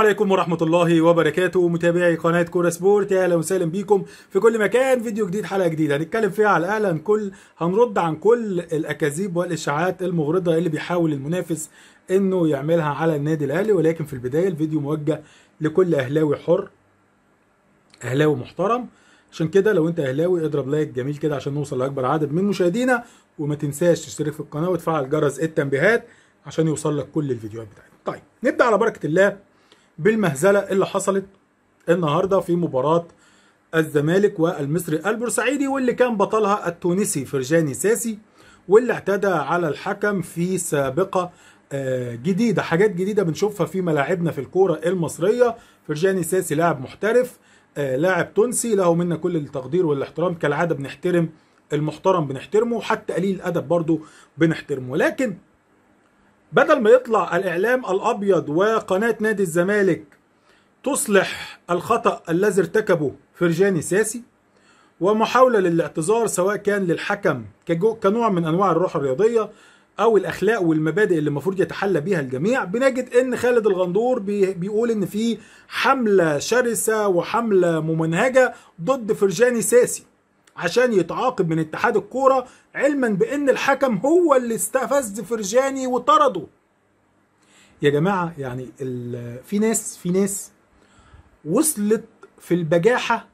عليكم ورحمة الله وبركاته متابعي قناة كورة سبورت اهلا وسهلا بيكم في كل مكان فيديو جديد حلقة جديدة هنتكلم فيها على الاعلى كل هنرد عن كل الاكاذيب والاشاعات المغرضة اللي بيحاول المنافس انه يعملها على النادي الاهلي ولكن في البداية الفيديو موجه لكل اهلاوي حر اهلاوي محترم عشان كده لو انت اهلاوي اضرب لايك جميل كده عشان نوصل لاكبر عدد من مشاهدينا وما تنساش تشترك في القناة وتفعل جرس التنبيهات عشان يوصل لك كل الفيديوهات بتاعتنا طيب نبدأ على بركة الله بالمهزله اللي حصلت النهارده في مباراه الزمالك والمصري البورسعيدي واللي كان بطلها التونسي فرجاني ساسي واللي اعتدى على الحكم في سابقه آه، جديده حاجات جديده بنشوفها في ملاعبنا في الكوره المصريه فرجاني ساسي لاعب محترف آه، لاعب تونسي له منا كل التقدير والاحترام كالعاده بنحترم المحترم بنحترمه حتى قليل الادب برضه بنحترمه لكن بدل ما يطلع الإعلام الأبيض وقناة نادي الزمالك تصلح الخطأ الذي ارتكبه فرجاني ساسي ومحاولة للاعتذار سواء كان للحكم كنوع من أنواع الروح الرياضية أو الأخلاق والمبادئ اللي المفروض يتحلى بيها الجميع بنجد إن خالد الغندور بيقول إن في حملة شرسة وحملة ممنهجة ضد فرجاني ساسي عشان يتعاقب من اتحاد الكوره علما بان الحكم هو اللي استفز فرجاني وطرده يا جماعه يعني في ناس في ناس وصلت في البجاحه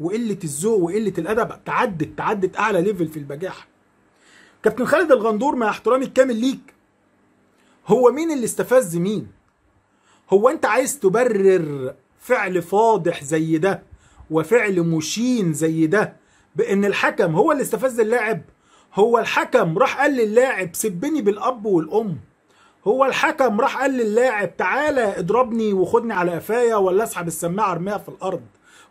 وقله الذوق وقله الادب تعدت تعدت اعلى ليفل في البجاحه كابتن خالد الغندور مع احترامي الكامل ليك هو مين اللي استفز مين هو انت عايز تبرر فعل فاضح زي ده وفعل مشين زي ده بان الحكم هو اللي استفز اللاعب هو الحكم راح قال للاعب سبني بالاب والام هو الحكم راح قال للاعب تعالى اضربني وخدني على قفايا ولا اسحب السماعه ارميها في الارض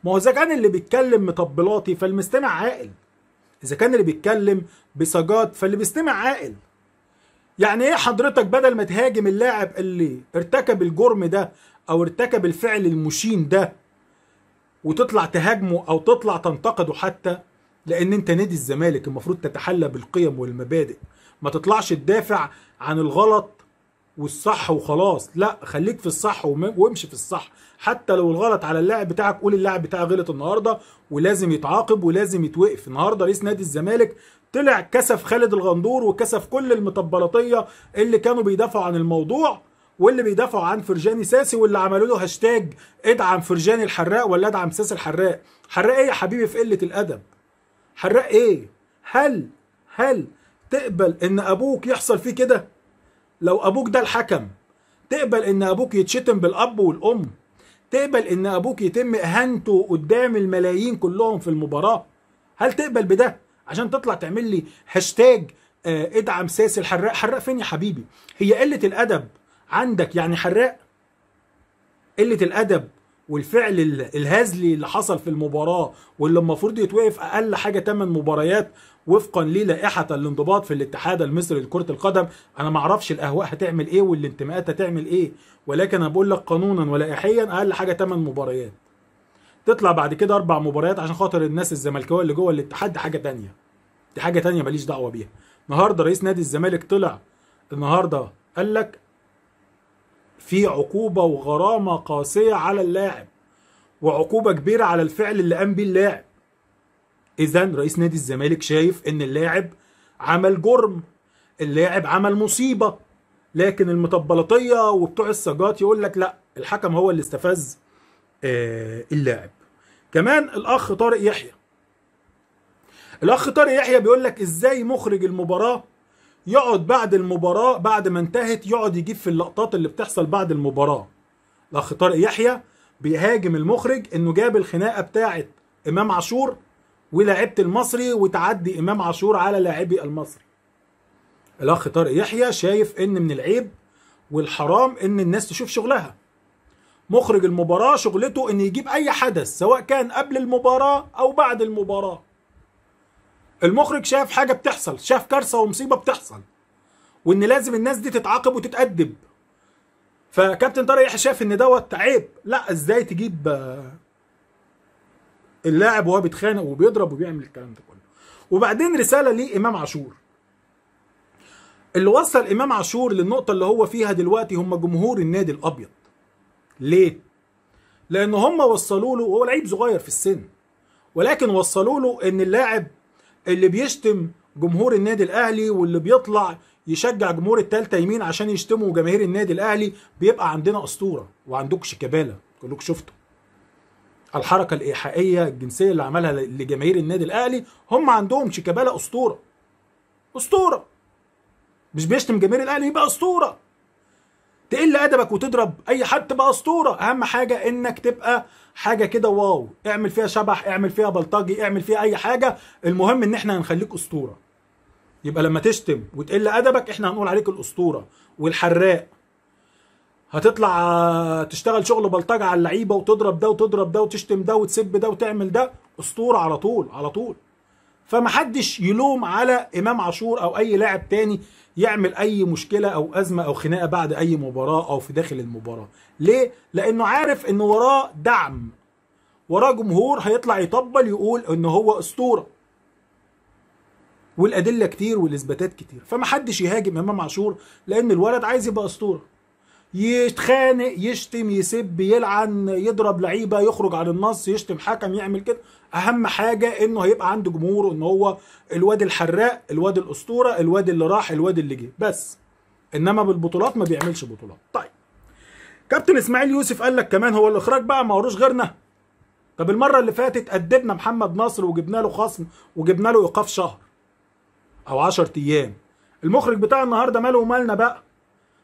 ما هو اذا كان اللي بيتكلم مطبلاطي فالمستمع عاقل اذا كان اللي بيتكلم بسجاد فاللي بيستمع عاقل يعني ايه حضرتك بدل ما تهاجم اللاعب اللي ارتكب الجرم ده او ارتكب الفعل المشين ده وتطلع تهاجمه او تطلع تنتقده حتى لان انت نادي الزمالك المفروض تتحلى بالقيم والمبادئ ما تطلعش تدافع عن الغلط والصح وخلاص لا خليك في الصح وامشي في الصح حتى لو الغلط على اللاعب بتاعك قول اللاعب بتاعي غلط النهارده ولازم يتعاقب ولازم يتوقف النهارده رئيس نادي الزمالك طلع كسف خالد الغندور وكسف كل المطبلطيه اللي كانوا بيدافعوا عن الموضوع واللي بيدافعوا عن فرجاني ساسي واللي عملوا له هاشتاج ادعم فرجاني الحراق ولا ادعم ساسي الحراق حراق ايه يا حبيبي في قله الادب حراق ايه هل هل تقبل ان ابوك يحصل فيه كده لو ابوك ده الحكم تقبل ان ابوك يتشتم بالاب والام تقبل ان ابوك يتم اهانته قدام الملايين كلهم في المباراه هل تقبل بده عشان تطلع تعمل لي هاشتاج آه ادعم ساسي الحراق حراق فين يا حبيبي هي قله الادب عندك يعني حراق قله الادب والفعل الهزلي اللي حصل في المباراه واللي المفروض يتوقف اقل حاجه 8 مباريات وفقا للائحه الانضباط في الاتحاد المصري لكره القدم انا ما اعرفش الاهواء هتعمل ايه والانتماءات هتعمل ايه ولكن انا بقول لك قانونا ولائحيا اقل حاجه 8 مباريات تطلع بعد كده اربع مباريات عشان خاطر الناس الزملكاويه اللي جوه الاتحاد دي حاجه تانية دي حاجه تانية ماليش دعوه بيها النهارده رئيس نادي الزمالك طلع النهارده قال لك في عقوبة وغرامة قاسية على اللاعب وعقوبة كبيرة على الفعل اللي قام بيه اللاعب إذا رئيس نادي الزمالك شايف إن اللاعب عمل جرم اللاعب عمل مصيبة لكن المطبلطية وبتوع السجات يقول لك لا الحكم هو اللي استفز آه، اللاعب كمان الأخ طارق يحيى الأخ طارق يحيى بيقول لك إزاي مخرج المباراة يقعد بعد المباراه بعد ما انتهت يقعد يجيب في اللقطات اللي بتحصل بعد المباراه الاخ طارق يحيى بيهاجم المخرج انه جاب الخناقه بتاعه امام عاشور ولاعيبه المصري وتعدي امام عاشور على لاعبي المصري الاخ طارق يحيى شايف ان من العيب والحرام ان الناس تشوف شغلها مخرج المباراه شغلته ان يجيب اي حدث سواء كان قبل المباراه او بعد المباراه المخرج شاف حاجه بتحصل شاف كارثه ومصيبه بتحصل وان لازم الناس دي تتعاقب وتتأدب فكابتن طارق يحيى شاف ان دوت عيب لا ازاي تجيب آه، اللاعب وهو بيتخانق وبيضرب وبيعمل الكلام ده كله وبعدين رساله لامام عاشور اللي وصل امام عاشور للنقطه اللي هو فيها دلوقتي هم جمهور النادي الابيض ليه لان هم وصلوا له هو لعيب صغير في السن ولكن وصلوا له ان اللاعب اللي بيشتم جمهور النادي الاهلي واللي بيطلع يشجع جمهور التالتة يمين عشان يشتموا جماهير النادي الاهلي بيبقى عندنا اسطوره وعندكش شيكابالا كلكم شفتوا الحركه الايحائيه الجنسيه اللي عملها لجماهير النادي الاهلي هم عندهم شيكابالا اسطوره اسطوره مش بيشتم جماهير الاهلي يبقى اسطوره تقل ادبك وتضرب اي حد تبقى اسطوره اهم حاجه انك تبقى حاجه كده واو اعمل فيها شبح اعمل فيها بلطجي اعمل فيها اي حاجه المهم ان احنا هنخليك اسطوره يبقى لما تشتم وتقل ادبك احنا هنقول عليك الاسطوره والحراق هتطلع تشتغل شغل بلطجه على اللعيبه وتضرب ده وتضرب ده وتشتم ده وتسب ده وتعمل ده اسطوره على طول على طول فمحدش يلوم على امام عاشور او اي لاعب تاني يعمل اي مشكله او ازمه او خناقه بعد اي مباراه او في داخل المباراه ليه لانه عارف ان وراه دعم وراه جمهور هيطلع يطبل يقول ان هو اسطوره والادله كتير والاثباتات كتير فمحدش يهاجم امام عاشور لان الولد عايز يبقى اسطوره يتخانق يشتم يسب يلعن يضرب لعيبه يخرج عن النص يشتم حكم يعمل كده اهم حاجه انه هيبقى عنده جمهور ان هو الواد الحراق الواد الاسطوره الواد اللي راح الواد اللي جه بس انما بالبطولات ما بيعملش بطولات طيب كابتن اسماعيل يوسف قال لك كمان هو الاخراج بقى ما وروش غيرنا طب المره اللي فاتت ادبنا محمد نصر وجبنا له خصم وجبنا له ايقاف شهر او 10 ايام المخرج بتاع النهارده ماله ومالنا بقى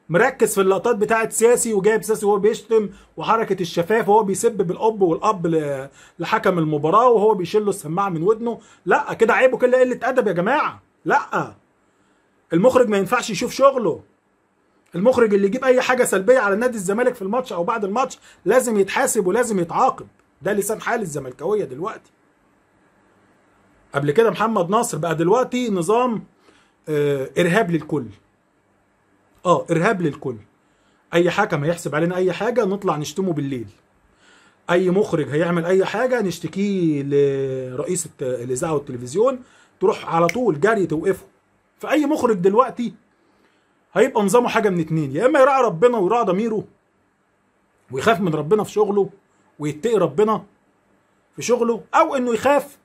مركز في اللقطات بتاعه سياسي وجايب سياسي وهو بيشتم وحركه الشفاف وهو بيسب بالاب والاب لحكم المباراه وهو بيشيل له السماعه من ودنه لا كده عيبه كده قله ادب يا جماعه لا المخرج ما ينفعش يشوف شغله المخرج اللي يجيب اي حاجه سلبيه على نادي الزمالك في الماتش او بعد الماتش لازم يتحاسب ولازم يتعاقب ده لسان حال الزملكاويه دلوقتي قبل كده محمد ناصر بقى دلوقتي نظام آه، ارهاب للكل اه ارهاب للكل اي حكم هيحسب علينا اي حاجه نطلع نشتمه بالليل اي مخرج هيعمل اي حاجه نشتكيه لرئيس الاذاعه والتلفزيون تروح على طول جري توقفه فاي مخرج دلوقتي هيبقى نظامه حاجه من اتنين يا اما يراعي ربنا ويراعي ضميره ويخاف من ربنا في شغله ويتقي ربنا في شغله او انه يخاف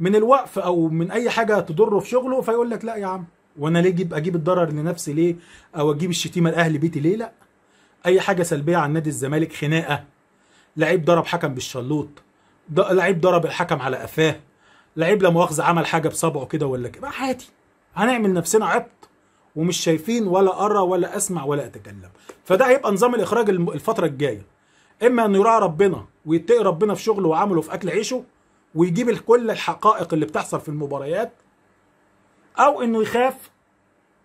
من الوقف او من اي حاجه تضره في شغله فيقول لك لا يا عم وانا ليه اجيب اجيب الضرر لنفسي ليه او اجيب الشتيمه لاهل بيتي ليه لا اي حاجه سلبيه عن نادي الزمالك خناقه لعيب ضرب حكم بالشلوط لعيب ضرب الحكم على قفاه لعيب لا مؤاخذه عمل حاجه بصبعه كده ولا كده عادي هنعمل نفسنا عبط ومش شايفين ولا ارى ولا اسمع ولا اتكلم فده هيبقى نظام الاخراج الفتره الجايه اما انه يراعي ربنا ويتقي ربنا في شغله وعمله في اكل عيشه ويجيب كل الحقائق اللي بتحصل في المباريات او انه يخاف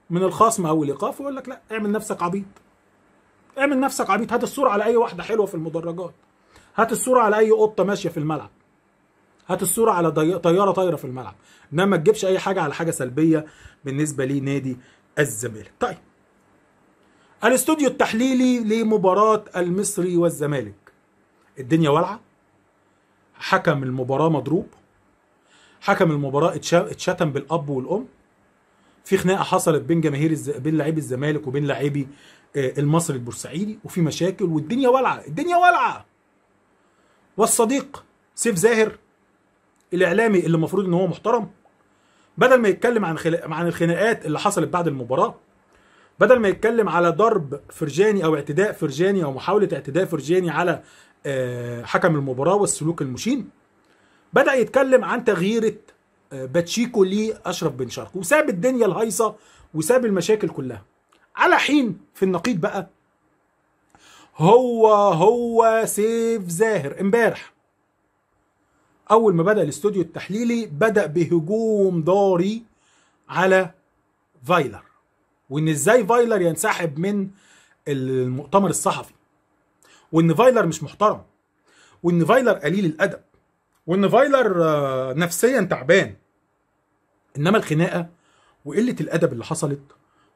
من الخصم او الايقاف ويقول لك لا اعمل نفسك عبيط اعمل نفسك عبيط هات الصوره على اي واحده حلوه في المدرجات هات الصوره على اي قطه ماشيه في الملعب هات الصوره على طياره طايره في الملعب انما ما تجيبش اي حاجه على حاجه سلبيه بالنسبه لنادي الزمالك طيب الاستوديو التحليلي لمباراه المصري والزمالك الدنيا والعه حكم المباراه مضروب حكم المباراه اتشتم بالاب والام في خناقه حصلت بين جماهير الز... بين لاعبي الزمالك وبين لاعبي آه، المصري البورسعيدي وفي مشاكل والدنيا والعه الدنيا والعه والصديق سيف زاهر الاعلامي اللي المفروض ان هو محترم بدل ما يتكلم عن خل... عن الخناقات اللي حصلت بعد المباراه بدل ما يتكلم على ضرب فرجاني او اعتداء فرجاني او محاوله اعتداء فرجاني على آه، حكم المباراه والسلوك المشين بدا يتكلم عن تغييره باتشيكو لاشرف بن شرقي وساب الدنيا الهيصه وساب المشاكل كلها على حين في النقيض بقى هو هو سيف زاهر امبارح اول ما بدا الاستوديو التحليلي بدا بهجوم ضاري على فايلر وان ازاي فايلر ينسحب من المؤتمر الصحفي وان فايلر مش محترم وان فايلر قليل الادب وان فايلر آه، نفسيا تعبان انما الخناقه وقله الادب اللي حصلت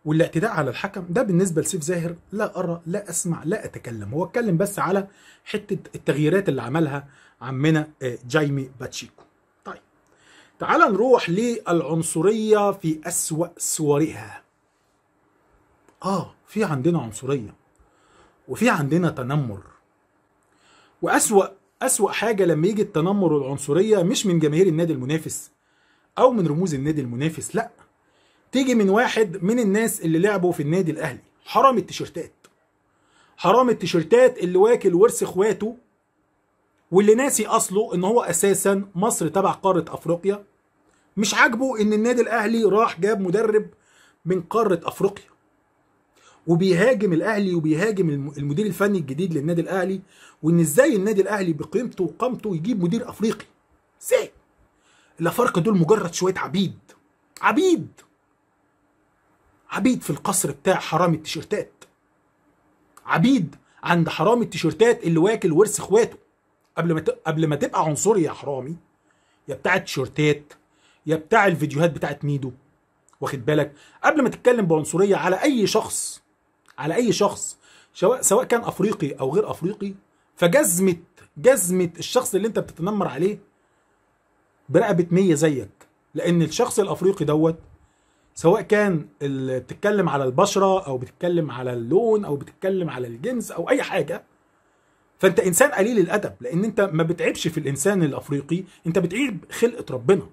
والاعتداء على الحكم ده بالنسبه لسيف زاهر لا ارى لا اسمع لا اتكلم هو اتكلم بس على حته التغييرات اللي عملها عمنا آه، جايمي باتشيكو طيب تعال نروح للعنصريه في اسوا صورها اه في عندنا عنصريه وفي عندنا تنمر واسوا أسوأ حاجة لما يجي التنمر والعنصرية مش من جماهير النادي المنافس أو من رموز النادي المنافس لأ تيجي من واحد من الناس اللي لعبوا في النادي الأهلي حرام التيشيرتات حرام التيشيرتات اللي واكل ورث إخواته واللي ناسي أصله إن هو أساسا مصر تبع قارة أفريقيا مش عاجبه إن النادي الأهلي راح جاب مدرب من قارة أفريقيا وبيهاجم الاهلي وبيهاجم المدير الفني الجديد للنادي الاهلي وان ازاي النادي الاهلي بقيمته وقامته يجيب مدير افريقي ازاي الافارقه دول مجرد شويه عبيد عبيد عبيد في القصر بتاع حرامي التيشيرتات عبيد عند حرامي التيشيرتات اللي واكل ورث اخواته قبل ما ت... قبل ما تبقى عنصري يا حرامي يا بتاع التيشيرتات يا بتاع الفيديوهات بتاعت ميدو واخد بالك قبل ما تتكلم بعنصريه على اي شخص على أي شخص سواء كان أفريقي أو غير أفريقي فجزمة جزمة الشخص اللي أنت بتتنمر عليه برقبة مية زيك لأن الشخص الأفريقي دوت سواء كان بتتكلم على البشرة أو بتتكلم على اللون أو بتتكلم على الجنس أو أي حاجة فانت انسان قليل الادب لان انت ما بتعيبش في الانسان الافريقي انت بتعيب خلقه ربنا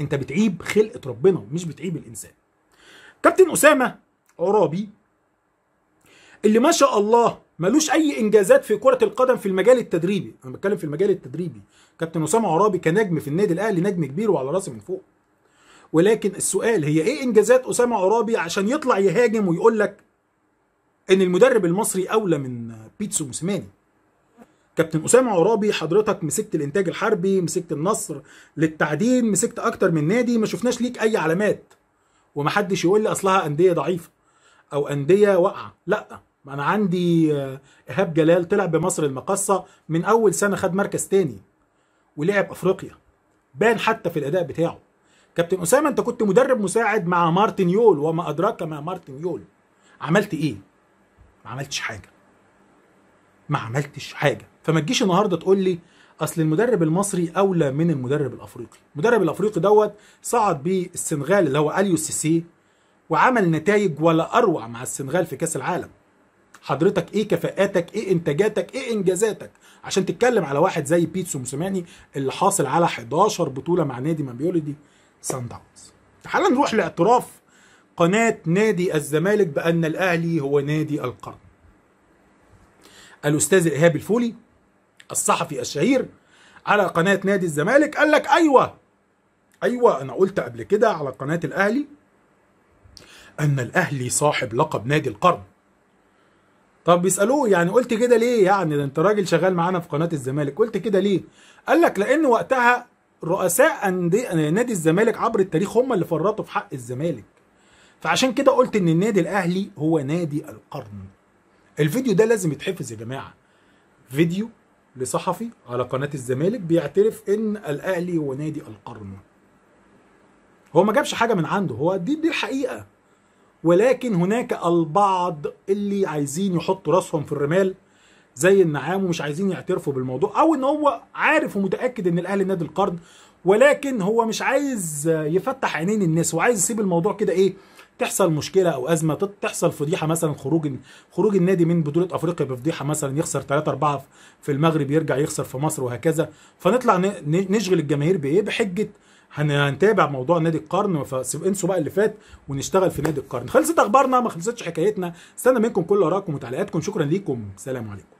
انت بتعيب خلقه ربنا مش بتعيب الانسان كابتن اسامه عرابي اللي ما شاء الله ملوش اي انجازات في كره القدم في المجال التدريبي انا بتكلم في المجال التدريبي كابتن اسامه عرابي كنجم في النادي الاهلي نجم كبير وعلى راسي من فوق ولكن السؤال هي ايه انجازات اسامه عرابي عشان يطلع يهاجم ويقول لك ان المدرب المصري اولى من بيتسو موسيماني كابتن اسامه عرابي حضرتك مسكت الانتاج الحربي مسكت النصر للتعدين مسكت اكتر من نادي ما شفناش ليك اي علامات ومحدش يقول لي اصلها انديه ضعيفه او انديه واقعه لا انا عندي آه، ايهاب جلال طلع بمصر المقصه من اول سنه خد مركز تاني ولعب افريقيا بان حتى في الاداء بتاعه كابتن اسامه انت كنت مدرب مساعد مع مارتن يول وما ادراك ما مارتن يول عملت ايه ما عملتش حاجه ما عملتش حاجه فما تجيش النهارده تقول لي اصل المدرب المصري اولى من المدرب الافريقي المدرب الافريقي دوت صعد بالسنغال اللي هو اليو سيسي وعمل نتائج ولا اروع مع السنغال في كاس العالم حضرتك ايه كفاءاتك ايه انتاجاتك ايه انجازاتك عشان تتكلم على واحد زي بيتسو موسيماني اللي حاصل على 11 بطوله مع نادي مابيولدي سان داونز تعال نروح لاعتراف قناه نادي الزمالك بان الاهلي هو نادي القرن الاستاذ ايهاب الفولي الصحفي الشهير على قناه نادي الزمالك قال لك ايوه ايوه انا قلت قبل كده على قناه الاهلي ان الاهلي صاحب لقب نادي القرن طب بيسالوه يعني قلت كده ليه يعني ده انت راجل شغال معانا في قناه الزمالك قلت كده ليه قال لك لان وقتها رؤساء أندي... نادي الزمالك عبر التاريخ هم اللي فرطوا في حق الزمالك فعشان كده قلت ان النادي الاهلي هو نادي القرن الفيديو ده لازم يتحفظ يا جماعه فيديو لصحفي على قناه الزمالك بيعترف ان الاهلي هو نادي القرن هو ما جابش حاجه من عنده هو دي دي الحقيقه ولكن هناك البعض اللي عايزين يحطوا راسهم في الرمال زي النعام ومش عايزين يعترفوا بالموضوع او ان هو عارف ومتاكد ان الاهلي نادي القرن ولكن هو مش عايز يفتح عينين الناس وعايز يسيب الموضوع كده ايه تحصل مشكله او ازمه تحصل فضيحه مثلا خروج خروج النادي من بطوله افريقيا بفضيحه مثلا يخسر 3 4 في المغرب يرجع يخسر في مصر وهكذا فنطلع نشغل الجماهير بايه بحجه هنتابع موضوع نادي القرن فانسوا بقى اللي فات ونشتغل في نادي القرن خلصت اخبارنا ما خلصتش حكايتنا استنى منكم كل ارائكم وتعليقاتكم شكرا ليكم سلام عليكم